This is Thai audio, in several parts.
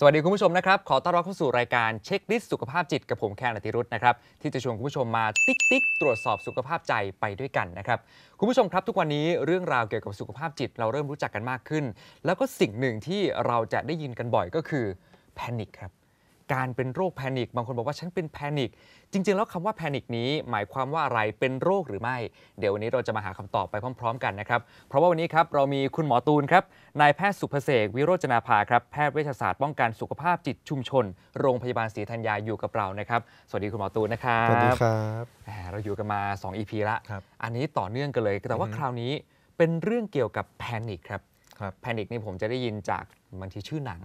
สวัสดีคุณผู้ชมนะครับ ขอต้อนรับเข้าสู่รายการเช็คลิสต์สุขภาพจิตกับผมแคนอติรุธนะครับที่จะชวนคุณผู้ชมมาติ๊กติ๊กตรวจสอบสุขภาพใจไปด้วยกันนะครับ คุณผู้ชมครับทุกวันนี้เรื่องราวเกี่ยวกับสุขภาพจิตเราเริ่มรู้จักกันมากขึ้น แล้วก็สิ่งหนึ่งที่เราจะได้ยินกันบ่อยก็คือแพนิคครับการเป็นโรคแพนิคบางคนบอกว่าฉันเป็นแพนิคจริงๆแล้วคำว่าแพนิคนี้หมายความว่าอะไรเป็นโรคหรือไม่ เดี๋ยววันนี้เราจะมาหาคำตอบไปพร้อม ๆกันนะครับ เพราะว่าวันนี้ครับเรามีคุณหมอตูนครับนายแพทย์สุภเสกวิโรจนาภาครับแพทย์เวชศาสตร์ป้องกันสุขภาพจิตชุมชน โรงพยาบาลศรีธัญญาอยู่กับเรานะครับสวัสดีคุณหมอตูนนะครับสวัสดีครับเราอยู่กันมา2 EP ละอันนี้ต่อเนื่องกันเลยแต่ว่าคราวนี้เป็นเรื่องเกี่ยวกับแพนิคครับแพนิคนี่ผมจะได้ยินจากบางทีชื่อหนัง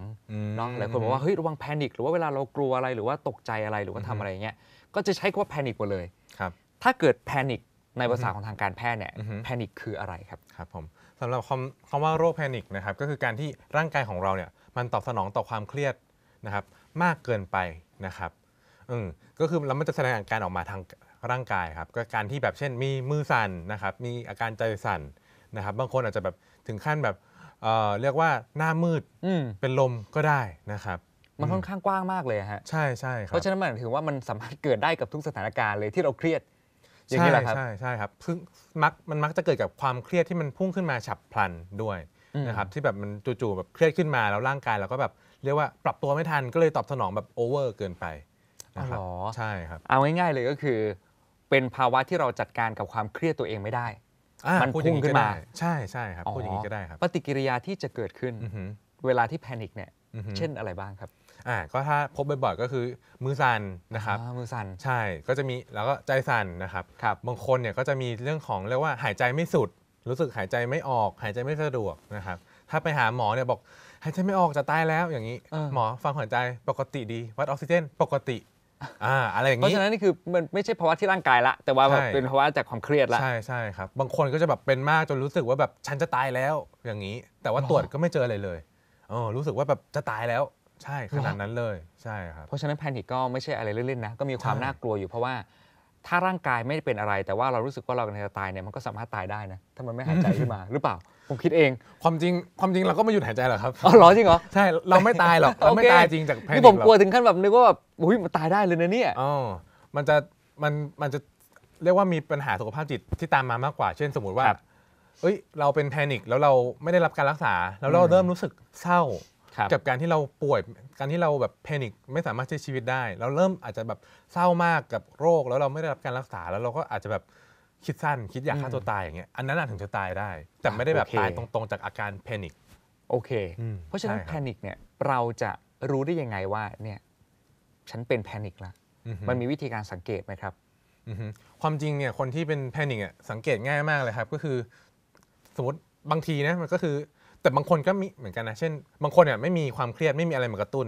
เนาะหลายคนบอกว่าเฮ้ยระวังแพนิคหรือว่าเวลาเรากลัวอะไรหรือว่าตกใจอะไรหรือว่าทำอะไรเงี้ยก็จะใช้คำว่าแพนิคหมดเลยครับ ถ้าเกิดแพนิคในภาษาของทางการแพทย์เนี่ยแพนิคคืออะไรครับครับผมสำหรับคำคำว่าโรคแพนิคนะครับ ก็คือการที่ร่างกายของเราเนี่ย มันตอบสนองต่อความเครียดนะครับ มากเกินไปนะครับอืมก็คือแล้วมันจะแสดงอาการออกมาทางร่างกายครับก็การที่แบบเช่น มีมือสั่นนะครับ มีอาการใจสั่นนะครับ บางคนอาจจะแบบถึงขั้นแบบเอ่อเรียกว่าหน้ามืดอืเป็นลมก็ได้นะครับ มันค่อนข้างกว้างมากเลยฮะใช่ใช่คเพรับราะฉะนั้นหมายถึงว่ามันสามารถเกิดได้กับทุกสถานการณ์เลยที่เราเครียดอย่างนี้แหละครับใช่ใช่ใช่ครับซึ่งมักมันมักจะเกิดกับความเครียดที่มันพุ่งขึ้นมาฉับพลันด้วยนะครับที่แบบมันจู่ๆแบบเครียดขึ้นมาแล้วร่างกายเราก็แบบเรียกว่าปรับตัวไม่ทันก็เลยตอบสนองแบบโอเวอร์เกินไปนะครับใช่ครับเอาง่ายๆเลยก็คือ เป็นภาวะที่เราจัดการกับความเครียดตัวเองไม่ได้มันพุ่งขึ้นมาใช่ใช่ครับพูดอย่างนี้ก็ได้ครับปฏิกิริยาที่จะเกิดขึ้นเวลาที่แพนิคเนี่ย เช่นอะไรบ้างครับอ่าก็ถ้าพบบ่อยๆก็คือมือสั่นนะครับมือสั่นใช่ก็จะมีแล้วก็ใจสั่นนะครับครับบางคนเนี่ยก็จะมีเรื่องของเรียกว่าหายใจไม่สุด รู้สึกหายใจไม่ออก หายใจไม่สะดวกนะครับถ้าไปหาหมอเนี่ยบอก หายใจไม่ออกจะตายแล้วอย่างนี้ หมอฟังหัวใจปกติดีวัดออกซิเจนปกติอ่าอะไรอย่างเพราะฉะนั้นนี่คือมันไม่ใช่ภาวะที่ร่างกายละแต่ว่าแบบเป็นภาวะจากความเครียดละใช่ใช่ครับบางคนก็จะแบบเป็นมากจนรู้สึกว่าแบบฉันจะตายแล้วอย่างนี้ แต่ว่าตรวจก็ไม่เจออะไรเลยเออรู้สึกว่าแบบจะตายแล้ว ใช่ขนาดนั้นเลย ใช่ครับเพราะฉะนั้นแพนิคก็ไม่ใช่อะไรเล่นๆนะก็มีความน่ากลัวอยู่เพราะว่าถ้าร่างกายไม่เป็นอะไรแต่ว่าเรารู้สึกว่าเรากำลังจะตายเนี่ยมันก็สามารถตายได้นะถ้ามันไม่หายใจขึ้นมาหรือเปล่า ผมคิดเอง ความจริงความจริงเราก็ไม่หยุดหายใจหรอกครับอ๋อเหรอจริงเหรอใช่เราไม่ตายหรอกเราไม่ตายจริงจากแพนิคนี่ผมกลัวถึงขั้นแบบนึกว่าแบบอุ้ยมันตายได้เลยนะเนี่ยอ๋อมันจะมันมันจะเรียกว่ามีปัญหาสุขภาพจิตที่ตามมามากกว่า เช่นสมมติว่า เอ้ยเราเป็นแพนิคแล้วเราไม่ได้รับการรักษา แล้วเราเริ่มรู้สึกเศร้ากับการที่เราป่วยการที่เราแบบแพนิคไม่สามารถใช้ชีวิตได้เราเริ่มอาจจะแบบเศร้ามากกับโรคแล้วเราไม่ได้รับการรักษาแล้วเราก็อาจจะแบบคิดสั้นคิดอยากฆ่าตัวตายอย่างเงี้ยอันนั้นอาจถึงจะตายได้ แต่ไม่ได้แบบตายตรงๆจากอาการแพนิคโอเค เพราะฉะนั้นแพนิคเนี่ย เราจะรู้ได้ยังไงว่า เนี่ย ฉันเป็นแพนิคละมันมีวิธีการสังเกตไหมครับความจริงเนี่ย คนที่เป็นแพนิคอ่ะสังเกตง่ายมากเลยครับ ก็คือสมมติบางทีนะมันก็คือแต่บางคนก็มีเหมือนกันนะ เช่นบางคนเนี่ยไม่มีความเครียดไม่มีอะไรมากระตุ้น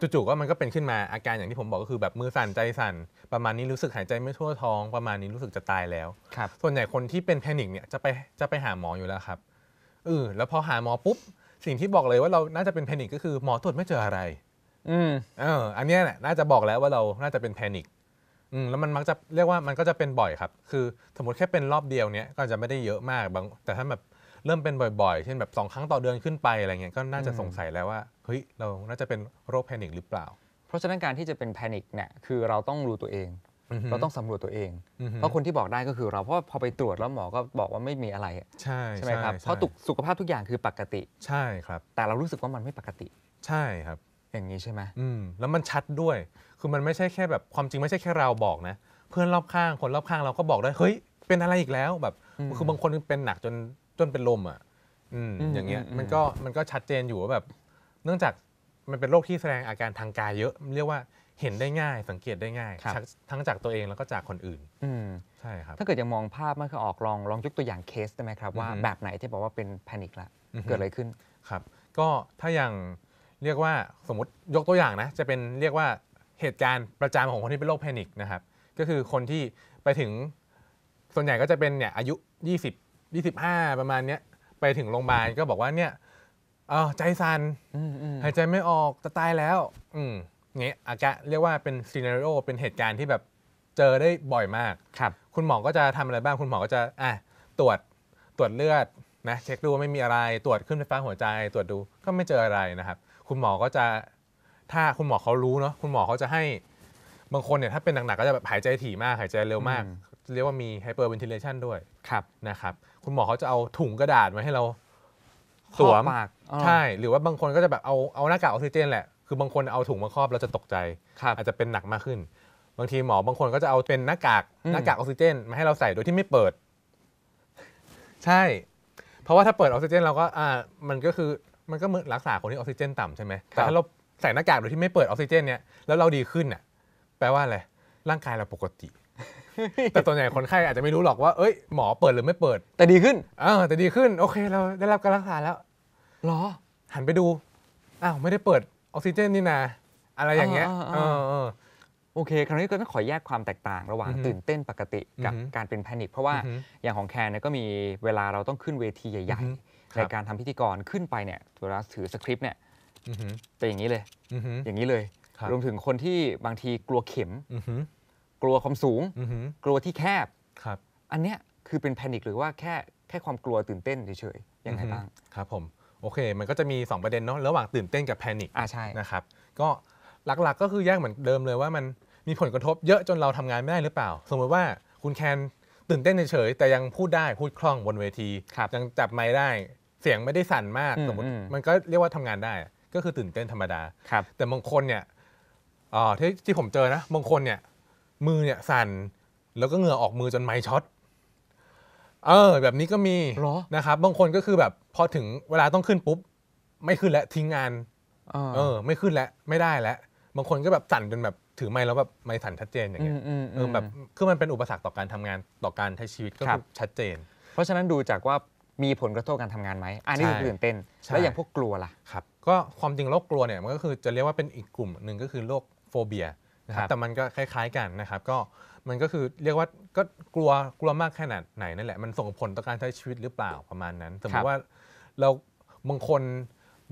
จู่ๆก็มันก็เป็นขึ้นมาอาการอย่างที่ผมบอกก็คือ แบบมือสั่นใจสั่นประมาณนี้รู้สึกหายใจไม่ทั่ว ท้องประมาณนี้รู้สึกจะตายแล้วครับส่วนใหญ่คนที่เป็นแพนิค เนี่ยจะไปจะไปหาหมออยู่แล้วครับเออแล้วพอหาหมอปุ๊บสิ่งที่บอกเลยว่าเราน่าจะเป็นแพนิคก็คือหมอตรวจไม่เจออะไร อืมเออ อันนี้แหละน่าจะบอกแล้วว่าเราน่าจะเป็นแพนิคอืมแล้วมันมักจะเรียกว่ามันก็จะเป็นบ่อยครับ คือสมมติแค่เป็นรอบเดียวเนี้ยก็จะไม่ได้เยอะมากบาง แต่ถ้าแบบเริ่มเป็นบ่อย ๆเช่นแบบสองครั้งต่อเดือนขึ้นไปอะไรเงี้ย ก็น่าจะสงสัยแล้วว่าเฮ้ยเราน่าจะเป็นโรคแพนิคหรือเปล่า เพราะฉะนั้นการที่จะเป็นแพนิคเนี่ย คือเราต้องรู้ตัวเอง เราต้องสำรวจตัวเอง เพราะคนที่บอกได้ก็คือเรา เพราะพอไปตรวจแล้วหมอก็บอกว่าไม่มีอะไร ใช่ ใช่ไหมครับ เพราะสุขภาพทุกอย่างคือปกติ ใช่ครับ แต่เรารู้สึกว่ามันไม่ปกติ ใช่ครับ อย่างนี้ใช่ไหมอืม แล้วมันชัดด้วย คือมันไม่ใช่แค่แบบความจริงไม่ใช่แค่ เราบอกนะ เพื่อนรอบข้าง คนรอบข้างเราก็บอกได้ เฮ้ย เป็นอะไรอีกแล้วแบบ คือบางคนเป็นหนักจนจนเป็นลมอ่ะอย่างเงี้ย มันก็มันก็ชัดเจนอยู่ว่าแบบ เนื่องจากมันเป็นโรคที่แสดงอาการทางกายเยอะเรียกว่าเห็นได้ง่าย สังเกตได้ง่าย ทั้งจากตัวเองแล้วก็จากคนอื่น อืใช่ครับ ถ้าเกิดยังมองภาพมม่คือออกลองลองยกตัวอย่างเคสได้ไหมครับว่าแบบไหนที่บอกว่าเป็นแพนิคละเกิดอะไรขึ้น ครับ ก็ถ้าอย่างเรียกว่าสมมติยกตัวอย่างนะจะเป็นเรียกว่าเหตุการณ์ประจำของคนที่เป็นโรคแพนิคนะครับ ก็คือคนที่ไปถึงส่วนใหญ่ก็จะเป็นเนี่ยอายุ 20ยี่สิบห้าประมาณเนี้ยไปถึงโรงพยาบาลก็บอกว่าเนี่ยอ๋อใจสั่นหายใจไม่ออกจะตายแล้ว อืมเงี้ยอากะเรียกว่าเป็นซีนารโอเป็นเหตุการณ์ที่แบบเจอได้บ่อยมากครับ คุณหมอก็จะทำอะไรบ้าง คุณหมอก็จะอ่ะตรวจตรวจเลือดนะเช็คดูว่าไม่มีอะไรตรวจขึ้นไฟฟ้าหัวใจตรวจดูก็ไม่เจออะไรนะครับ คุณหมอก็จะถ้าคุณหมอเขารู้เนาะคุณหมอเขาจะให้บางคนเนี่ยถ้าเป็นหนักๆก็จะแบบหายใจถี่มาก หายใจเร็วมาก เรียกว่ามีไฮเปอร์เวนทิเลชันด้วยครับนะครับคุณหมอเขาจะเอาถุงกระดาษมาให้เราสวม ใช่ หรือว่าบางคนก็จะแบบเอา เอาหน้ากากออกซิเจนแหละ คือ บางคนเอาถุงมาครอบเราจะตกใจอาจจะเป็นหนักมากขึ้น บางทีหมอ บางคนก็จะเอาเป็นหน้ากาก หน้ากากออกซิเจนมาให้เราใส่โดยที่ไม่เปิด ใช่ เพราะว่าถ้าเปิดออกซิเจนเราก็ อ่า มันก็คือ มันก็เหมือนรักษาคนที่ออกซิเจนต่ำใช่ไหมแต่ถ้าเราใส่หน้ากากโดยที่ไม่เปิดออกซิเจนเนี่ย แล้วเราดีขึ้นน่ะ แปลว่าอะไร ร่างกายเราปกติแต่ตัวใหญ่คนไข้อาจจะไม่รู้หรอกว่า เอ้ย หมอเปิดหรือไม่เปิดแต่ดีขึ้นอ่าแต่ดีขึ้น โอเคเราได้รับการรักษาแล้วหรอ หันไปดู อ้าว ไม่ได้เปิดออกซิเจนนี่นาอะไรอย่างเงี้ยโอเค คราวนี้ก็ต้องขอแยกความแตกต่าง ระหว่างตื่นเต้นปกติกับการเป็นแพนิคเพราะว่าอย่างของแคนเนี่ยก็มีเวลาเราต้องขึ้นเวทีใหญ่ๆในการทำพิธีกรขึ้นไปเนี่ยเวลาถือสคริปต์เนี่ยจะอย่างนี้เลยอย่างนี้เลย รวมถึงคนที่บางทีกลัวเข็มกลัวความสูง กลัวที่แคบ ครับ อันเนี้ยคือเป็นแพนิคหรือว่าแค่แค่ความกลัวตื่นเต้นเฉยๆ ยังไงบ้าง ครับผม โอเค มันก็จะมี 2 ประเด็นเนาะ ระหว่างตื่นเต้นกับแพนิคอ่าใช่ นะครับ ก็หลักๆก็คือแยกเหมือนเดิมเลยว่ามันมีผลกระทบเยอะจนเราทำงานไม่ได้หรือเปล่า สมมติว่าคุณแคนตื่นเต้นเฉยๆแต่ยังพูดได้พูดคล่องบนเวทียังจับไม้ได้เสียงไม่ได้สั่นมาก สมมติมันก็เรียกว่าทำงานได้ก็คือตื่นเต้นธรรมดาแต่บางคนเนี่ยที่ที่ผมเจอนะ บางคนเนี่ยมือเนี่ยสั่นแล้วก็เหงื่อออกมือจนไม้ช็อต เออ แบบนี้ก็มีนะครับบางคนก็คือแบบพอถึงเวลาต้องขึ้นปุ๊บไม่ขึ้นแล้วทิ้งงานอเออ ไม่ขึ้นแล้วไม่ได้แล้วบางคนก็แบบสั่นจนแบบถือไม้แล้วแบบไม้สั่นชัดเจนอย่างเงี้ยเออแบบคือมันเป็นอุปสรรคต่อการทำงานต่อการใช้ชีวิต ก็คือชัดเจน เพราะฉะนั้นดูจากว่ามีผลกระทบการทำงานไหม อันนี้ือตื่นเต้นแล้วอย่างพวกกลัวล่ะครับ ก็ความจริงโรคกลัวเนี่ยมันก็คือจะเรียกว่าเป็นอีกกลุ่มหนึ่งก็คือโรคโฟเบียนะครับแต่มันก็คล้ายๆกันนะครับ ก็มันก็คือเรียกว่าก็กลัวกลัวมากขนาดไหนนั่นแหละมันส่งผลต่อการใช้ชีวิตหรือเปล่าประมาณนั้น สมมติว่าเราบางคน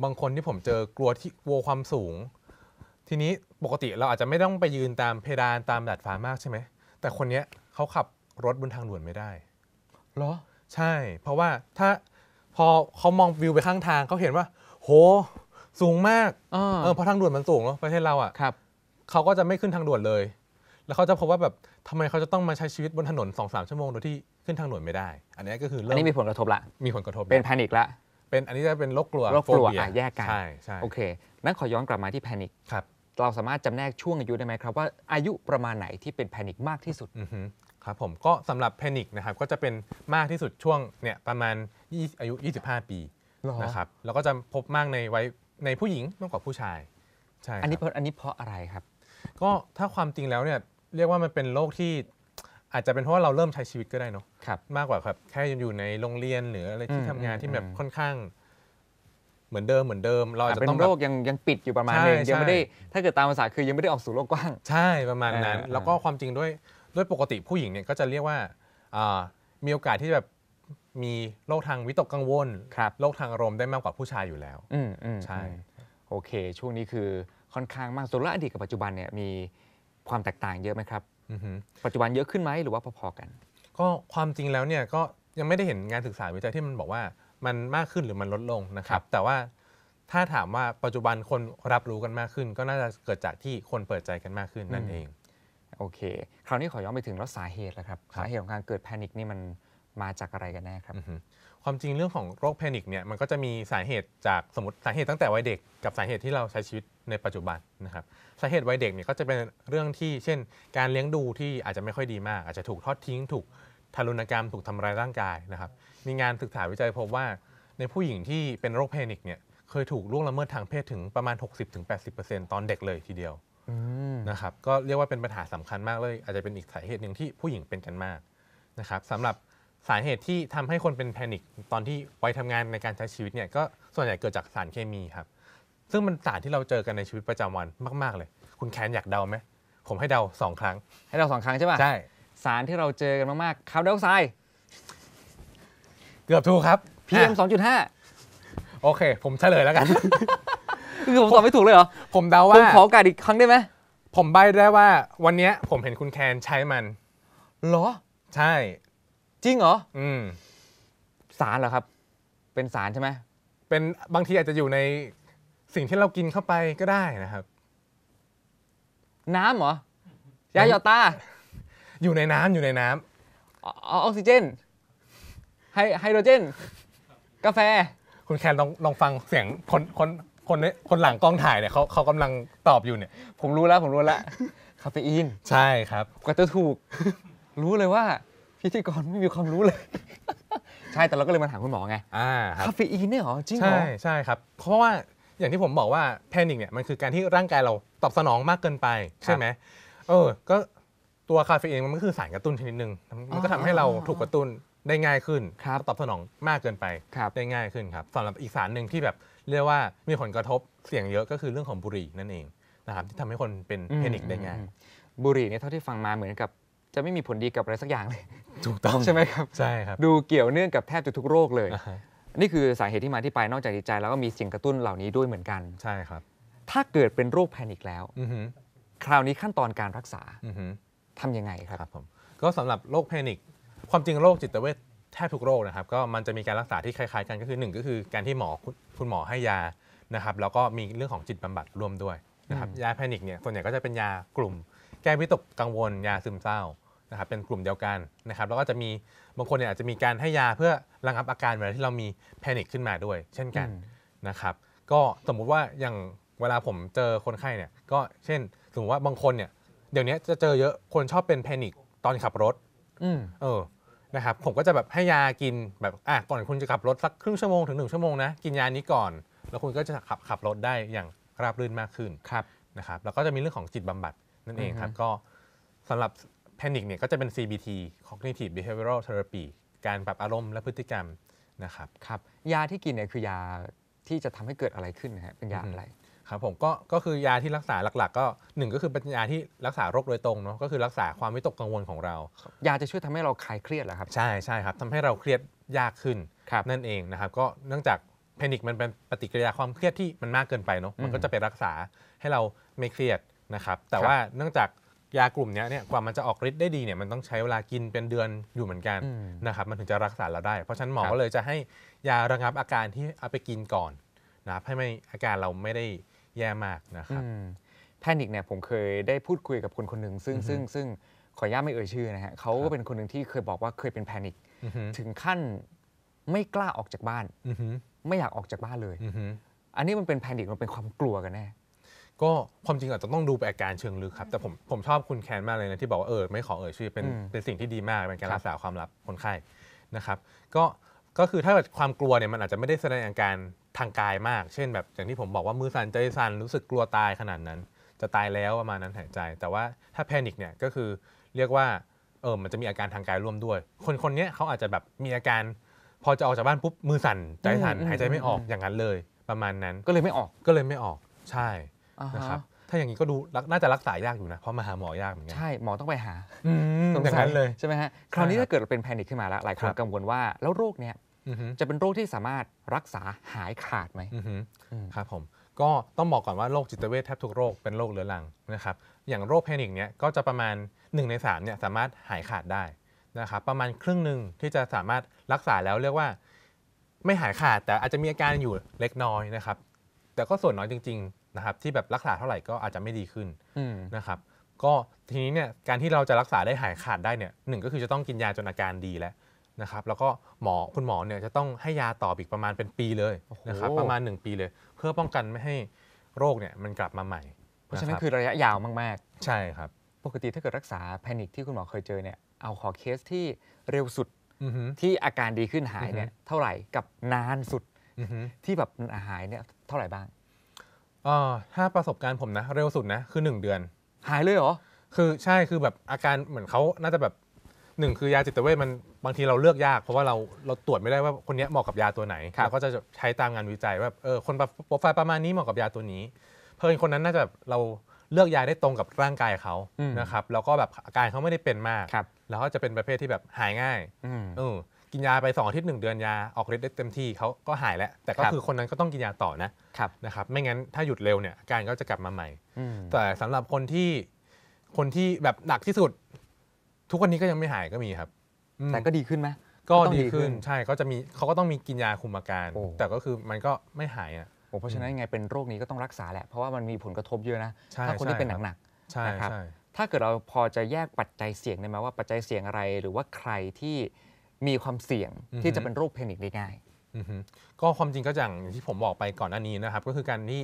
บางคนที่ผมเจอกลัวที่กลัวความสูง ทีนี้ปกติเราอาจจะไม่ต้องไปยืนตามเพดานตามดาดฟ้ามากใช่ไหม แต่คนนี้เขาขับรถบนทางด่วนไม่ได้เหรอใช่ เพราะว่าถ้าพอเขามองวิวไปข้างทางเขาเห็นว่าโหสูงมาก เออเพราะทางด่วนมันสูงเนาะประเทศเราอ่ะเขาก็จะไม่ขึ้นทางด่วนเลย แล้วเขาจะพบว่าแบบทำไมเขาจะต้องมาใช้ชีวิตบนถนนสองสามชั่วโมงโดยที่ขึ้นทางด่วนไม่ได้ อันนี้ก็คืออันนี้มีผลกระทบละ มีผลกระทบเป็นแพนิคละ เป็นอันนี้จะเป็นโรคกลัวโรคกลัวอ่ะแยกกันใช่ใช่โอเค นั้นขอย้อนกลับมาที่แพนิคครับเราสามารถจำแนกช่วงอายุได้ไหมครับว่าอายุประมาณไหนที่เป็นแพนิคมากที่สุดครับ ผมก็สำหรับแพนิคนะครับก็จะเป็นมากที่สุดช่วงเนี่ยประมาณอายุ 25 ปีนะครับ แล้วก็จะพบมากในไว้ในผู้หญิงมากกว่าผู้ชาย ใช่ อันนี้เพราะอันนี้เพราะอะไรครับก็ถ้าความจริงแล้วเนี่ย เรียกว่ามันเป็นโรคที่อาจจะเป็นเพราะว่าเราเริ่มใช้ชีวิตก็ได้เนาะมากกว่าครับแค่อยู่ในโรงเรียนหรืออะไรที่ทำทำงานที่แบบค่อนข้าง เหมือนเดิมเหมือนเดิมเราจะต้องแบโรคยังยังปิดอยู่ประมาณนึงยังไม่ได้ ถ้าเกิดตามภาษาคือยังไม่ได้ออกสู่โลกกว้างใช่ประมาณนั้น แล้วก็ความจริงด้วยด้วยปกติผู้หญิงเนี่ยก็จะเรียกว่ามีโอกาสที่แบบมีโรคทางวิตกกังวลโรคทางอารมณ์ได้มากกว่าผู้ชายอยู่แล้ว อืใช่ โอเค ช่วงนี้คือค่อนข้างมากส่วนละอดีตกับปัจจุบันเนี่ยมีความแตกต่างเยอะไหมครับปัจจุบันเยอะขึ้นไหมหรือว่าพอๆกัน ก็ความจริงแล้วเนี่ยก็ยังไม่ได้เห็นงานศึกษาวิจัยที่มันบอกว่ามันมากขึ้นหรือมันลดลงนะครับ แต่ว่าถ้าถามว่าปัจจุบันคนรับรู้กันมากขึ้น ก็น่าจะเกิดจากที่คนเปิดใจกันมากขึ้นนั่นเอง โอเค คราวนี้ขอย้อนไปถึงแล้วสาเหตุแล้วครับ สาเหตุของการเกิดแพนิคนี่มันมาจากอะไรกันแน่ครับความจริงเรื่องของโรคแพนิคเนี่ยมันก็จะมีสาเหตุจากสมมติสาเหตุตั้งแต่วัยเด็กกับสาเหตุที่เราใช้ชีวิตในปัจจุบันนะครับสาเหตุวัยเด็กเนี่ยก็จะเป็นเรื่องที่ เช่น การเลี้ยงดูที่อาจจะไม่ค่อยดีมากอาจจะถูกทอดทิ้ง ถูกทารุณกรรมถูกทำร้ายร่างกายนะครับ มีงานศึกษาวิจัยพบว่าในผู้หญิงที่เป็นโรคแพนิคเนี่ยเคยถูกล่วงละเมิดทางเพศถึงประมาณ 60-80%ตอนเด็กเลยทีเดียวนะครับก็เรียกว่าเป็นปัญหาสำคัญมากเลย อาจจะเป็นอีกสาเหตุหนึ่งที่ผู้หญิงเป็นกันมากนะครับสำหรับสาเหตุที่ทำให้คนเป็นแพนิคตอนที่ไปทำงานในการใช้ชีวิตเนี่ย ก็ส่วนใหญ่เกิดจากสารเคมีครับ ซึ่งมันสารที่เราเจอกันในชีวิตประจำวันมาก ๆ เลย คุณแคนอยากเดาไหมผมให้เดาสองครั้ง ให้เดาสองครั้งใช่ป่ะใช่สารที่เราเจอกันมากๆคาร์บอนไดออกไซด์เกือบถูกครับ PM 2.5 โอเค ผมเฉลยแล้วกันคือผมตอบไม่ถูกเลยเหรอ ผมเดาว่าผมขอโอกาสอีกครั้งได้ไหมผมใบได้ว่า วันนี้ผมเห็นคุณแคนใช้มันเหรอใช่จริงเหรอ อืม สารเหรอครับ เป็นสารใช่ไหมเป็นบางทีอาจจะอยู่ใน สิ่งที่เรากินเข้าไปก็ได้นะครับ น้ำเหรอยาหยอดตา อยู่ในน้ำอยู่ในน้ำออกซิเจนไฮโดรเจน กาแฟ คุณแคนลองลองฟังเสียงคน คนคนในคนหลังกล้องถ่ายเนี่ยเขาเขากำลังตอบอยู่เนี่ย ผมรู้แล้ว ผมรู้แล้วคาเฟอีน ใช่ครับก็จะถูก รู้เลยว่าพิธีกรไม่มีความรู้เลย ใช่แต่เราก็เลยมาถามคุณหมอไงอ่าคาเฟอีนเนี่ยเหรอจริงเหรอใช่ใช่ครับเพราะว่าอย่างที่ผมบอกว่าแพนิคเนี่ยมันคือการที่ร่างกายเราตอบสนองมากเกินไป ใช่ไหมเออ ก็ตัวคาเฟอีนมันก็คือสารกระตุ้นชนิดหนึ่งมันก็ทำให้เราถูกกระตุ้นได้ง่ายขึ้นครับตอบสนองมากเกินไปได้ง่ายขึ้นครับสำหรับอีกสารหนึ่งที่แบบเรียกว่ามีผลกระทบเสี่ยงเยอะก็คือเรื่องของบุหรี่นั่นเองนะครับที่ทำให้คนเป็นแพนิคได้ง่ายบุหรี่เนี่ยเท่าที่ฟังมาเหมือนกับจะไม่มีผลดีกับอะไรสักอย่างเลย ถูกต้องใช่ไหมครับ ใช่ครับ ดูเกี่ยวเนื่องกับแทบจะทุกโรคเลย นี่คือสาเหตุที่มาที่ไปนอกจากจิตใจแล้วก็มีสิ่งกระตุ้นเหล่านี้ด้วยเหมือนกัน ใช่ครับ ถ้าเกิดเป็นโรคแพนิคแล้ว คราวนี้ขั้นตอนการรักษาทํำยังไงครับครับผม ก็สำหรับโรคแพนิคความจริงโรคจิตเวช แทบทุกโรคนะครับ ก็มันจะมีการรักษาที่คล้ายๆ กันก็คือ1ก็คือ การที่หมอคุณหมอให้ยานะครับแล้วก็มีเรื่องของจิตบำบัดร่วมด้วยนะครับยาแพนิคเนี่ยส่วนใหญ่ก็จะเป็นยากลุ่ม แก้วิตกกังวลยาซึมเศร้านะครับเป็นกลุ่มเดียวกันนะครับแล้วก็จะมีบางคนเนี่ยอาจจะมีการให้ยาเพื่อระงับอาการเวลาที่เรามีแพนิคขึ้นมาด้วย เช่นกันนะครับ ก็สมมุติว่าอย่างเวลาผมเจอคนไข้เนี่ยก็เช่น สมมติว่าบางคนเนี่ยเดี๋ยวนี้จะเจอเยอะคนชอบเป็นแพนิคตอนขับรถเออนะครับ ผมก็จะแบบให้ยากินแบบอ่ะก่อนคุณจะขับรถสักครึ่งชั่วโมง ถึงหนึ่งชั่วโมงนะกินยานี้ก่อน แล้วคุณก็จะขับขับรถได้อย่างราบรื่นมากขึ้นครับนะครับ แล้วก็จะมีเรื่องของจิตบำบัดนั่นเองครับก็สำหรับแพนิคเนี่ยก็จะเป็น CBT cognitive behavioral therapy การปรับอารมณ์และพฤติกรรมนะครับครับยาที่กินเนี่ยคือยาที่จะทำให้เกิดอะไรขึ้นนะฮะเป็นยาอะไรครับผมก็ก็คือยาที่รักษาหลักๆ ก็หนึ่งก็คือเป็นยาที่รักษาโรคโดยตรงเนาะก็คือรักษาความวิตกกังวลของเรา ยาจะช่วยทำให้เราคลายเครียดเหรอครับ ใช่ใช่ครับทำให้เราเครียดยากขึ้นนั่นเองนะครับก็เนื่องจากแพนิคมันเป็นปฏิกิริยาความเครียดที่มันมากเกินไปเนาะมันก็จะไปรักษาให้เราไม่เครียดนะครับ แต่ว่าเนื่องจากยากลุ่มนี้เนี่ยกว่ามันจะออกฤทธิ์ได้ดีเนี่ยมันต้องใช้เวลากินเป็นเดือนอยู่เหมือนกันนะครับมันถึงจะรักษาเราได้ เพราะฉะนั้นหมอก็เลยจะให้ยาระงับอาการที่เอาไปกินก่อนนะให้ไม่ อาการเราไม่ได้แย่มากนะครับแพนิกเนี่ยผมเคยได้พูดคุยกับคนคนหนึ่งซึ่งซึ่งซึ่งขออนุญาตไม่เอ่ยชื่อนะฮะเขาก็เป็นคนหนึ่งที่เคยบอกว่าเคยเป็นแพนิกถึงขั้นไม่กล้าออกจากบ้านไม่อยากออกจากบ้านเลยอันนี้มันเป็นแพนิกมันเป็นความกลัวกันแน่ก็ ความจริงอาจจะต้องดูไปอาการเชิงลึกครับแต่ผมผมชอบคุณแคนมากเลยนะที่บอกว่าเออไม่ขอเอ่ยชื่อเป็นเป็นสิ่งที่ดีมากเป็นการรักษาความลับคนไข้นะครับก็ก็คือถ้าแบบความกลัวเนี่ยมันอาจจะไม่ได้แสดงอาการทางกายมาก เช่น แบบอย่างที่ผมบอกว่ามือสั่นใจสั่น รู้สึกกลัวตายขนาดนั้น จะตายแล้วประมาณนั้นหายใจ แต่ว่าถ้าแพนิคเนี่ยก็คือเรียกว่าเออมันจะมีอาการทางกายร่วมด้วย คนคนนี้เขาอาจจะแบบมีอาการพอจะออกจากบ้านปุ๊บมือสั่นใจสั่นหายใจไม่ออกอย่างนั้นเลย ประมาณนั้นก็เลยไม่ออกก็เลยไม่ออกใช่นะครับถ้าอย่างนี้ก็ดู น่าจะรักษายากอยู่นะ เพราะมาหาหมอยากเหมือนกันใช่ หมอต้องไปหาสงสัยเลยใช่ไหมฮะคราวนี้ถ้าเกิดเป็นแพนิคขึ้นมาแล้วหลายคนกังวลว่าแล้วโรคเนี้ยจะเป็นโรคที่สามารถรักษาหายขาดไหมครับผมก็ต้องบอกก่อนว่าโรคจิตเวชแทบทุกโรคเป็นโรคเรื้อรังนะครับ อย่างโรคแพนิคเนี้ยก็จะประมาณ 1 ใน3เนี่ยสามารถหายขาดได้นะครับ ประมาณครึ่งหนึ่งที่จะสามารถรักษาแล้วเรียกว่า ไม่หายขาด แต่อาจจะมีอาการอยู่เล็กน้อยนะครับ แต่ก็ส่วนน้อยจริงนะครับที่แบบรักษาเท่าไหร่ก็อาจจะไม่ดีขึ้นนะครับก็ทีนี้เนี่ยการที่เราจะรักษาได้หายขาดได้เนี่ยหนึ่งก็คือจะต้องกินยาจนอาการดีแล้วนะครับ แล้วก็หมอคุณหมอเนี่ยจะต้องให้ยาต่ออีกประมาณเป็นปีเลยนะครับประมาณ1ปีเลยเพื่อป้องกันไม่ให้โรคเนี่ยมันกลับมาใหม่ เพราะฉะนั้นคือระยะยาวมาก ๆ ใช่ครับ ปกติถ้าเกิดรักษาแพนิคที่คุณหมอเคยเจอเนี่ยเอาขอเคสที่เร็วสุดที่อาการดีขึ้นหายเนี่ยเท่าไหร่กับนานสุดที่แบบหายเนี่ยเท่าไหร่บ้างเอ่อถ้าประสบการณ์ผมนะ เร็วสุดนะคือ 1 เดือน หายเลยเหรอคือใช่คือแบบอาการเหมือนเขาน่าจะแบบหนึ่งคือยาจิตเวชมันบางทีเราเลือกยากเพราะว่าเราเราตรวจไม่ได้ว่าคนนี้เหมาะกับยาตัวไหนเราก็จะใช้ตามงานวิจัยว่าเออคนโปรไฟล์ประมาณนี้เหมาะกับยาตัวนี้ เพื่อนคนนั้นน่าจะแบบเราเลือกยาได้ตรงกับร่างกายเขานะครับแล้วก็แบบอาการเขาไม่ได้เป็นมาก แล้วก็จะเป็นประเภทที่แบบหายง่าย อืมอกินยาไปสองอาทิตย์หนึ่งเดือนยาออกฤทธิ์ได้เต็มที่เขาก็หายแล้วแต่ก็คือคนนั้นก็ต้องกินยาต่อนะ ครับนะครับไม่งั้นถ้าหยุดเร็วเนี่ยอาการก็จะกลับมาใหม่แต่สำหรับคนที่คนที่แบบหนักที่สุด ทุกวันนี้ก็ยังไม่หายก็มีครับแต่ก็ดีขึ้นไหมก็ดีขึ้น ใช่ก็จะมีเขาก็ต้องมีกินยาคุมอาการ แต่ก็คือมันก็ไม่หายอ่ะเพราะฉะนั้นไงเป็นโรคนี้ก็ต้องรักษาแหละ เพราะว่ามันมีผลกระทบเยอะนะถ้าคนที่เป็นหนักๆนะครับถ้าเกิดเราพอจะแยกปัจจัยเสี่ยงได้ไหมว่าปัจจัยเสี่ยงอะไรหรือว่าใครที่มีความเสี่ยงที่จะเป็นโรคเพนิคได้ง่าย ก็ความจริงก็อย่างที่ผมบอกไปก่อนหน้านี้นะครับก็คือการที่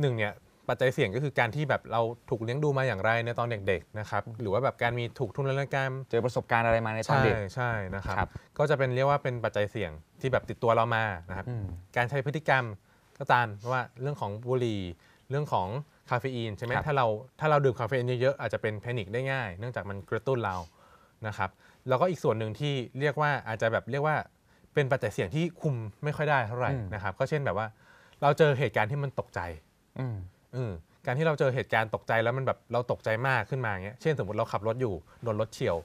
หนึ่งเนี่ยปัจจัยเสี่ยงก็คือการที่แบบเราถูกเลี้ยงดูมาอย่างไรในตอนเด็กๆนะครับหรือว่าแบบการมีถูกทุนละกรรมเจอประสบการณ์อะไรมาในตอนเด็กใช่ใช่นะครับ ก็จะเป็นเรียกว่าเป็นปัจจัยเสี่ยงที่แบบติดตัวเรามานะครับการใช้พฤติกรรมก็ตามว่าเรื่องของบุหรี่เรื่องของคาเฟอีนใช่ไหมถ้าเราถ้าเราดื่มคาเฟอีนเยอะๆอาจจะเป็นแพนิคได้ง่าย เนื่องจากมันกระตุ้นเรานะครับแล้วก็อีกส่วนหนึ่งที่เรียกว่าอาจจะแบบเรียกว่าเป็นปัจจัยเสี่ยงที่คุมไม่ค่อยได้เท่าไหร่นะครับ ก็เช่นแบบว่า เราเจอเหตุการณ์ที่มันตกใจ อืการที่เราเจอเหตุการณ์ตกใจแล้วมันแบบเราตกใจมากขึ้นมาเงี้ยเช่นสมมติเราขับรถอยู่ โดนรถเฉียว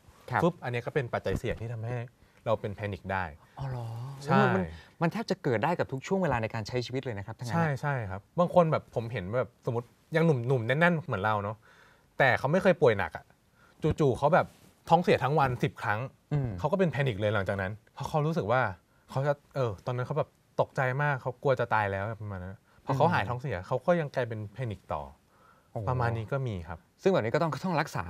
ปุ๊บอันนี้ก็เป็นปัจจัยเสี่ยงที่ทำให้เราเป็นแพนิคได้อ๋อเหรอ ใช่ มันแทบจะเกิดได้กับทุกช่วงเวลาในการใช้ชีวิตเลยนะครับใช่ใช่ครับ บางคนแบบผมเห็นแบบสมมติยังหนุ่มหนุ่มแน่นๆเหมือนเราเนาะแต่เขาไม่เคยป่วยหนักอ่ะจู่ๆเขาแบบท้องเสียทั้งวันสิบครั้งเขาก็เป็นแพนิคเลยหลังจากนั้นเพราะเขารู้สึกว่าเขาจะเออตอนนั้นเขาแบบตกใจมากเขากลัวจะตายแล้วประมาณนั้นพอเขาหายท้องเสียเขาก็ยังกลายเป็นแพนิคต่อ ประมาณนี้ก็มีครับ ซึ่งแบบนี้ก็ต้องต้องรักษา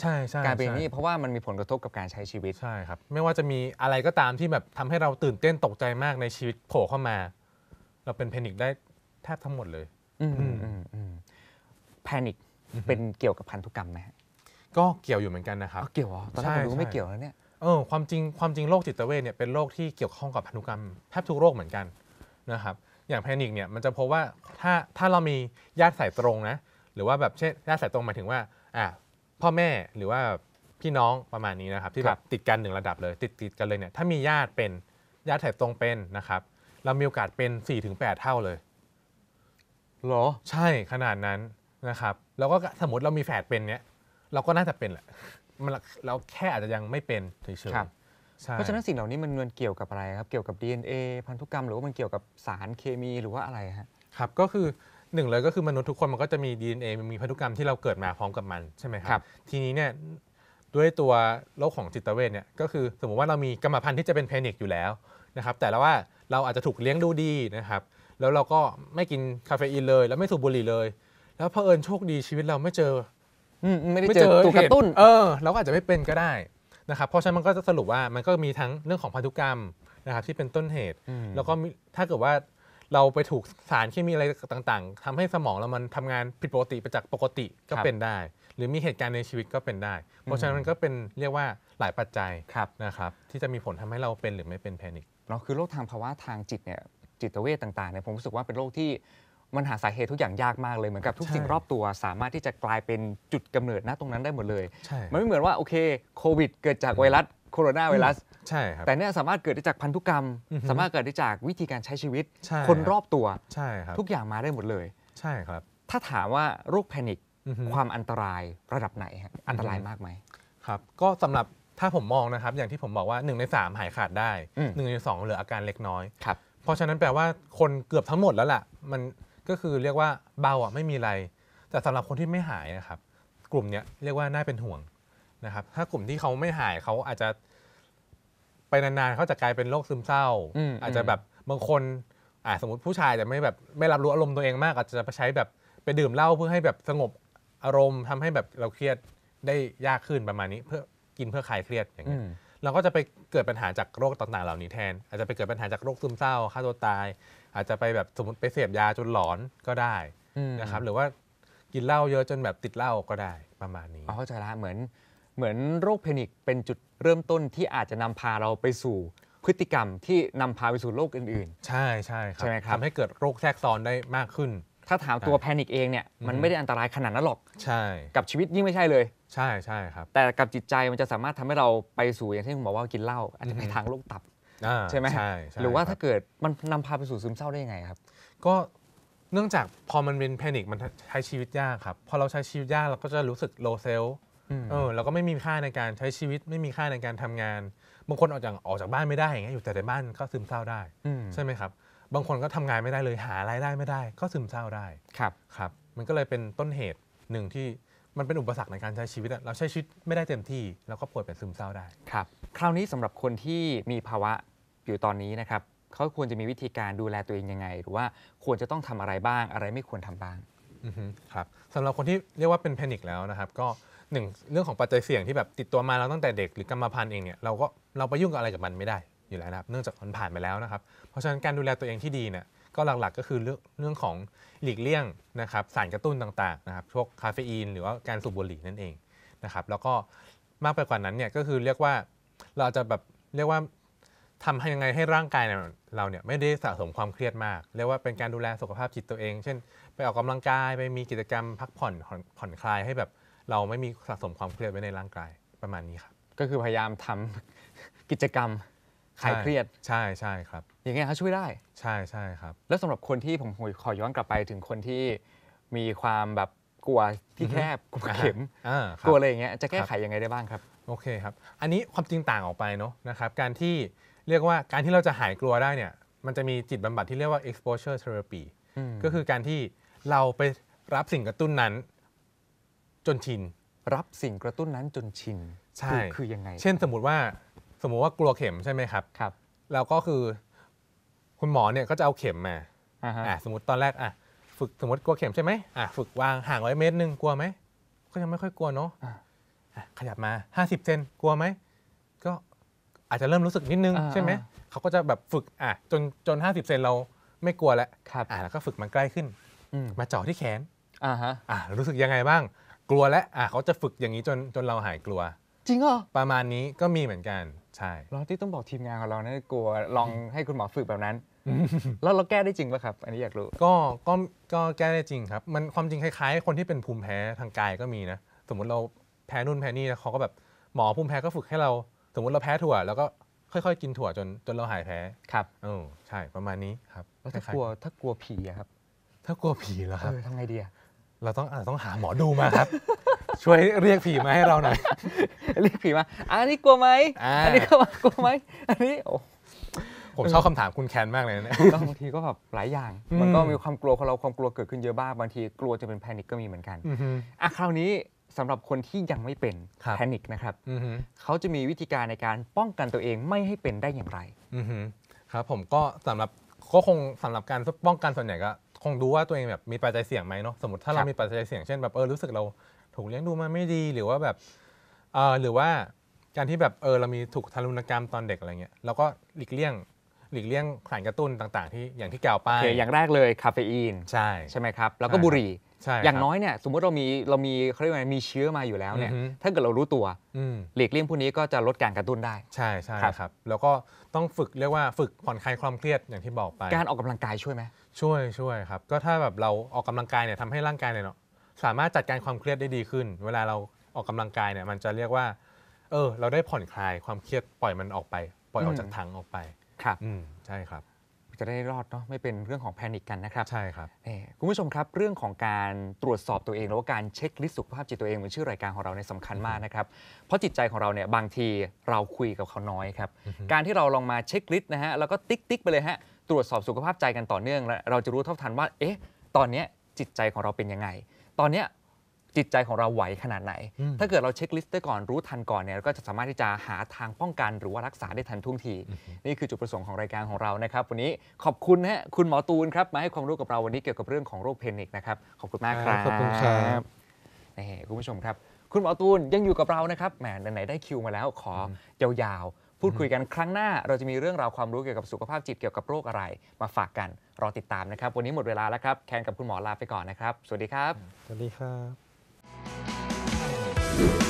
ใช่ใช่การเป็นนี้เพราะว่ามันมีผลกระทบกับการใช้ชีวิตใช่ ครับ ไม่ว่าจะมีอะไรก็ตามที่แบบทำให้เราตื่นเต้นตกใจมากในชีวิตโผล่เข้ามา เราเป็นแพนิคได้แทบทั้งหมดเลย อืมอืมอืมแพนิคเป็นเกี่ยวกับพันธุกรรมไหมฮะก็เกี่ยวอยู่เหมือนกันนะครับเกี่ยวอ๋อตอนแรกผมรู้ไม่เกี่ยวแล้วเนี่ยเออความจริงความจริงโรคจิตเวทเนี่ยเป็นโรคที่เกี่ยวข้องกับพันธุกรรมแทบทุกโรคเหมือนกันนะครับอย่างแพนิคเนี่ยมันจะพบว่าถ้าถ้าเรามีญาติสายตรงนะ หรือว่าแบบเช่นญาติสายตรงหมายถึงว่าอ่าพ่อแม่หรือว่าพี่น้องประมาณนี้นะครับ ที่แบบติดกันหนึ่งระดับเลย ติดติดกันเลยเนี่ย ถ้ามีญาติเป็นญาติสายตรงเป็นนะครับ เรามีโอกาสเป็น4ดเท่าเลยหรอใช่ขนาดนั้นนะครับ แล้วก็สมมติเรามีแฝดเป็นเนี่ยเราก็น่าจะเป็นแหละเราแค่อาจจะยังไม่เป็นเฉยๆเพราะฉะนั้นสิ่งเหล่านี้มันเกี่ยวกับอะไรครับ เกี่ยวกับ DNA พันธุกรรมหรือว่ามันเกี่ยวกับสารเคมีหรือว่าอะไรครับ ก็คือหนึ่งเลยก็คือมนุษย์ทุกคนมันก็จะมี DNA มันมีพันธุกรรมที่เราเกิดมาพร้อมกับมันใช่ไหมครัรบทีนี้เนี่ยด้วยตัวโรคของจิตเวชเนี่ยก็คือสมมติว่าเรามีกรรมพันธุ์ที่จะเป็นแพนิกอยู่แล้วนะครับแต่ละว่าเราอาจจะถูกเลี้ยงดูดีนะครับแล้วเราก็ไม่กินคาเฟอีนเลยแล้วไม่สูบบุหรี่เลยแล้วเผอิญโชคดีชีวิตเราไม่เจไม่ได้เจอตัวกระตุ้น เออเราก็อาจจะไม่เป็นก็ได้นะครับเพราะฉะนั้นมันก็จะสรุปว่ามันก็มีทั้งเรื่องของพันธุกรรมนะครับที่เป็นต้นเหตุ แล้วก็ถ้าเกิดว่าเราไปถูกสารเคมีอะไรต่าง ๆ ทำให้สมองเรามันทำงานผิดปกติไปจากปกติก็เป็นได้ หรือมีเหตุการณ์ในชีวิตก็เป็นได้ เพราะฉะนั้นมันก็เป็นเรียกว่าหลายปัจจัยนะครับ ที่จะมีผลทำให้เราเป็นหรือไม่เป็นแพนิคเนาะคือโรคทางภาวะทางจิตเนี่ยจิตเวชต่างๆเนี่ยผมรู้สึกว่าเป็นโรคที่มันหาสาเหตุทุกอย่างยากมากเลยเหมือนกับทุกสิ่งรอบตัว สามารถที่จะกลายเป็นจุดกำเนิดนะตรงนั้นได้หมดเลย มันไม่เหมือนว่าโอเคโควิด เกิดจากไวรัสโคโรนาไวรัส ใช่ครับแต่เนี่ยสามารถเกิดได้จากพันธุกรรม สามารถเกิดได้จากวิธีการใช้ชีวิต คนรอบตัว ใช่ครับทุกอย่างมาได้หมดเลย ใช่ครับ ถ้าถามว่าโรคแพนิคความอันตรายระดับไหนอันตรายมากไหมครับก็สำหรับถ้าผมมองนะครับอย่างที่ผมบอกว่า1ใน3 หายขาดได้1ใน2 เหลืออาการเล็กน้อยครับเพราะฉะนั้นแปลว่าคนเกือบทั้งหมดแล้วล่ะมันก็คือเรียกว่าเบาอ่ะไม่มีอะไรแต่สำหรับคนที่ไม่หายนะครับ กลุ่มเนี้ยเรียกว่าน่าเป็นห่วงนะครับ ถ้ากลุ่มที่เขาไม่หายเขาอาจจะไปนานๆเขาจะกลายเป็นโรคซึมเศร้าอาจจะแบบบางคนอ่าสมมติผู้ชายจะไม่แบบไม่รับรู้อารมณ์ตัวเองมาก อาจจะไปใช้แบบไปดื่มเหล้าเพื่อให้แบบสงบอารมณ์ ทำให้แบบเราเครียดได้ยากขึ้นประมาณนี้ เพื่อกินเพื่อคลายเครียดอย่างเงี้ยเราก็จะไปเกิดปัญหาจากโรคต่างๆเหล่านี้แทน อาจจะไปเกิดปัญหาจากโรคซึมเศร้าฆ่าตัวตายอาจจะไปแบบสมมติไปเสพยาจนหลอนก็ได้นะครับหรือว่ากินเหล้าเยอะจนแบบติดเหล้าก็ได้ประมาณนี้เข้าใจละเหมือนเหมือนโรคเพนิกเป็นจุดเริ่มต้นที่อาจจะนำพาเราไปสู่พฤติกรรมที่นำพาไปสู่โรคอื่นๆ ใช่ใช่ครับใช่ไหมครับทำให้เกิดโรคแทรกซ้อนได้มากขึ้น ถ้าถามตัวแพนิกเองเนี่ยมันไม่ได้อันตรายขนาดนั้นหรอกใช่ กับชีวิตยิ่งไม่ใช่เลยใช่ใช่ครับแต่กับจิตใจมันจะสามารถทำให้เราไปสู่อย่างที่คุณบอกว่ากินเหล้าอาจจะไปทางโรคตับใช่ไหมใช่หรือว่าถ้าเกิดมันนำพาไปสู่ซึมเศร้าได้ยังไงครับ ก็เนื่องจากพอมันเป็นแพนิคมันใช้ชีวิตยากครับ พอเราใช้ชีวิตยากเราก็จะรู้สึกโลเซลเออเราก็ไม่มีค่าในการใช้ชีวิตไม่มีค่าในการทำงานบางคนออกจากออกจากบ้านไม่ได้อย่างเงี้ยอยู่แต่ในบ้านก็ซึมเศร้าได้ ใช่ไหมครับ บางคนก็ทำงานไม่ได้เลยหารายได้ไม่ได้ ก็ซึมเศร้าได้ครับครับ มันก็เลยเป็นต้นเหตุหนึ่งที่มันเป็นอุปสรรคในการใช้ชีวิตเราใช้ชีวิตไม่ได้เต็มที่แล้วก็ป่วยเป็นซึมเศร้าได้ครับคราวนี้สำหรับคนที่มีภาวะอยู่ตอนนี้นะครับเขาควรจะมีวิธีการดูแลตัวเองยังไง หรือว่าควรจะต้องทำอะไรบ้างอะไรไม่ควรทำบ้างครับสำหรับคนที่เรียกว่าเป็นแพนิคแล้วนะครับ ก็หนึ่งเรื่องของปัจจัยเสี่ยงที่แบบติดตัวมาเราตั้งแต่เด็กหรือกรรมพันธุ์เองเนี่ยเราก็เราไปยุ่งกับอะไรกับมันไม่ได้อยู่แล้วนะครับเนื่องจากมันผ่านไปแล้วนะครับ เพราะฉะนั้นการดูแลตัวเองที่ดีเนี่ยก็หลักๆ ก็คือเรื่องเรื่องของหลีกเลี่ยงนะครับ สารกระตุ้นต่างๆนะครับพวกคาเฟอีน หรือว่าการสูบบุหรี่นั่นเองนะครับแล้วก็มากไปกว่านั้นเนี่ยก็คือเรียกว่าเราจะแบบเรียกว่าทำยังไงให้ร่างกายเราเนี่ยไม่ได้สะสมความเครียดมากเรียกว่าเป็นการดูแลสุขภาพจิตตัวเอง เช่น ไปออกกำลังกายไปมีกิจกรรมพักผ่อนผ่อนคลายให้แบบเราไม่มีสะสมความเครียดไว้ในร่างกายประมาณนี้ครับ ก็คือพยายามทำกิจกรรมคลายเครียดใช่ใช่ครับอย่างไงครับช่วยได้ใช่ใช่ครับ แล้วสำหรับคนที่ผมขอย้อนกลับไป ถึงคนที่มีความแบบกลัวที่แคบกลัวเข็มกลัวอะไรอย่างเงี้ยจะแก้ไขยังไงได้บ้างครับ โอเคครับอันนี้ความจริงต่างออกไปเนาะนะครับ การที่เรียกว่าการที่เราจะหายกลัวได้เนี่ยมันจะมีจิตบำบัดที่เรียกว่า exposure therapy ก็คือการที่เราไปรับสิ่งกระตุ้นนั้น จนชิน รับสิ่งกระตุ้นนั้นจนชิน ใช่ คือยังไงเช่นสมมติว่าสมมติว่ากลัวเข็มใช่ไหมครับครับแล้วก็คือคุณหมอเนี่ยก็จะเอาเข็มมาอ่าสมมติตอนแรกอ่ะฝึกสมมติกลัวเข็มใช่ไหมอ่าฝึกวางห่างไว้เมตรหนึ่งกลัวไหมก็ยังไม่ค่อยกลัวเนาะขยับมา 50เซนกลัวไหมอาจจะเริ่มรู้สึกนิดนึงใช่ไหมเขาก็จะแบบฝึกอ่ะ จนจนห้าสิบเซนเราไม่กลัวแล้ว อ่ะแล้วก็ฝึกมันใกล้ขึ้นมาเจาะที่แขน อ่าฮะ อ่ะรู้สึกยังไงบ้าง กลัวแล้วอ่ะเขาจะฝึกอย่างนี้จนจนเราหายกลัว จริงเหรอ ประมาณนี้ก็มีเหมือนกันใช่เราที่ต้องบอกทีมงานของเราเนี่ยกลัวลองให้คุณหมอฝึกแบบนั้น แล้วเราแก้ได้จริงป่ะครับ อันนี้อยากรู้ก็ก็ก็แก้ได้จริงครับ มันความจริงคล้ายๆ คนที่เป็นภูมิแพ้ทางกายก็มีนะสมมติเราแพ้นุ่นแพ้นี่เขาก็แบบหมอภูมิแพ้ก็ฝึกให้เราสมมติเราแพ้ถั่วแล้วก็ค่อยๆกินถั่วจนจนเราหายแพ้ครับโอ้ใช่ประมาณนี้ครับแล้วถ้ากลัวถ้ากลัวผีครับ ถ้ากลัวผีเหรอครับทำไงดีอะเราต้องอาจต้องหาหมอดูมาครับ ช่วยเรียกผีมาให้เราหน่อยเรียกผีมาอันนี้กลัวไหมอันนี้กากลัวไหมอันนี้โอ้ผมชอบคำถามคุณแคนมากเลยนะบางทีก็แบบหลายอย่าง มันก็มีความกลัวของเราความกลัวเกิดขึ้นเยอะบ้างบางทีกลัวจะเป็นแพนิคก็มีเหมือนกันอ่ะคราวนี้สำหรับคนที่ยังไม่เป็นแพนิคนะครับเขาจะมีวิธีการในการป้องกันตัวเองไม่ให้เป็นได้อย่างไรครับผมก็สำหรับก็คงสำหรับการป้องกันส่วนใหญ่ก็คงดูว่าตัวเองแบบมีปัจจัยเสี่ยงไหมเนาะสมมติถ้าเรามีปัจจัยเสี่ยง เช่นแบบเออรู้สึกเราถูกเลี้ยงดูมาไม่ดีหรือว่าแบบเออหรือว่าการที่แบบเออเรามีถูกทารุณกรรมตอนเด็กอะไรเงี้ยเราก็หลีกเลี่ยง หลีกเลี่ยงสารกระตุ้นต่าง ๆที่อย่างที่กล่าวไปอย่างแรกเลยคาเฟอีนใช่ใช่ไหมครับ แล้วก็บบุหรี่อย่างน้อยเนี่ยสมมติเรามีเรามีเขาเรียกว่ามีเชื้อมาอยู่แล้วเนี่ย ถ้าเกิดเรารู้ตัวหลีกเลี่ยงพวกนี้ก็จะลดการกระตุ้นได้ใช่ใช่ครับแล้วก็ต้องฝึกเรียกว่าฝึกผ่อนคลายความเครียดอย่างที่บอกไปการออกกำลังกายช่วยไหมช่วยช่วยครับก็ถ้าแบบเราออกกำลังกายเนี่ยทำให้ร่างกายเนี่ยเนาะสามารถจัดการความเครียดได้ดีขึ้น เวลาเราออกกำลังกายเนี่ยมันจะเรียกว่าเออเราได้ผ่อนคลายความเครียดปล่อยมันออกไป ปล่อยออกจากถังออกไปครับ อืมใช่ครับจะได้รอดเนาะไม่เป็นเรื่องของแพนิคกันนะครับ ใช่ครับคุณผู้ชมครับเรื่องของการตรวจสอบตัวเองแล้วก็การเช็คลิสต์สุขภาพจิตตัวเองเหมือนชื่อรายการของเราในสำสำคัญมากนะครับเพราะจิตใจของเราเนี่ยบางทีเราคุยกับเขาน้อยครับการที่เราลองมาเช็คลิสต์นะฮะแล้วก็ติ๊กติ๊กไปเลยฮะตรวจสอบสุขภาพใจกันต่อเนื่องแล้วเราจะรู้เท่าทันว่าเอ๊ะตอนนี้จิตใจของเราเป็นยังไง ตอนเนี้ยจิตใจของเราไหวขนาดไหน ถ้าเกิดเราเช็คลิสต์ได้ก่อนรู้ทันก่อนเนี่ยก็จะสามารถที่จะหาทางป้องกันหรือว่ารักษาได้ทันท่วงทีนี่คือจุดประสงค์ของรายการของเรานะครับ วันนี้ขอบคุณฮะคุณหมอตูนครับมาให้ความรู้กับเรา วันนี้เกี่ยวกับเรื่องของโรคเพนิกนะครับ ขอบคุณมากครับขอบคุณครับนี่คุณผู้ชมครับคุณหมอตูนยังอยู่กับเรานะครับแหมไหนๆได้คิวมาแล้วขอยาวๆพูดคุยกันครั้งหน้า เราจะมีเรื่องราวความรู้เกี่ยวกับสุขภาพจิตเกี่ยวกับโรคอะไร มาฝากกันรอติดตามนะครับ วันนี้หมดเวลาแล้วครับแคนกับคุณหมอลาไปก่อนนะครับสวัสดีครับ สวัสดีครับ Thank you.